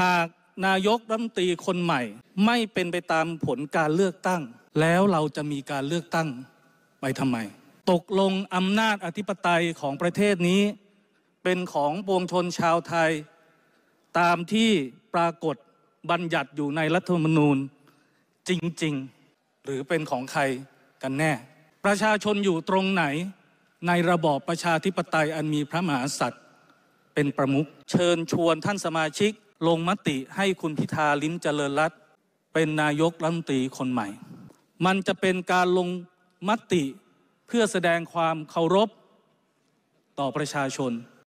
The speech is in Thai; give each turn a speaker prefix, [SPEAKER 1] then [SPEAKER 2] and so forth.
[SPEAKER 1] หากนายกรัฐมนตรีคนใหม่ไม่เป็นไปตามผลการเลือกตั้ง แล้วเราจะมีการเลือกตั้งไปทำไม ตกลงอำนาจอธิปไตยของประเทศนี้เป็นของปวงชนชาวไทย ตามที่ปรากฏบัญญัติอยู่ในรัฐธรรมนูญจริงๆ หรือเป็นของใครกันแน่ ประชาชนอยู่ตรงไหนในระบอบประชาธิปไตยอันมีพระมหากษัตริย์ เป็นประมุขเชิญชวนท่านสมาชิกลงมติให้คุณพิธาลิ้มเจริญรัตเป็นนายกรัฐมนตรีคนใหม่ มันจะเป็นการลงมติเพื่อแสดงความเคารพ
[SPEAKER 2] ต่อประชาชน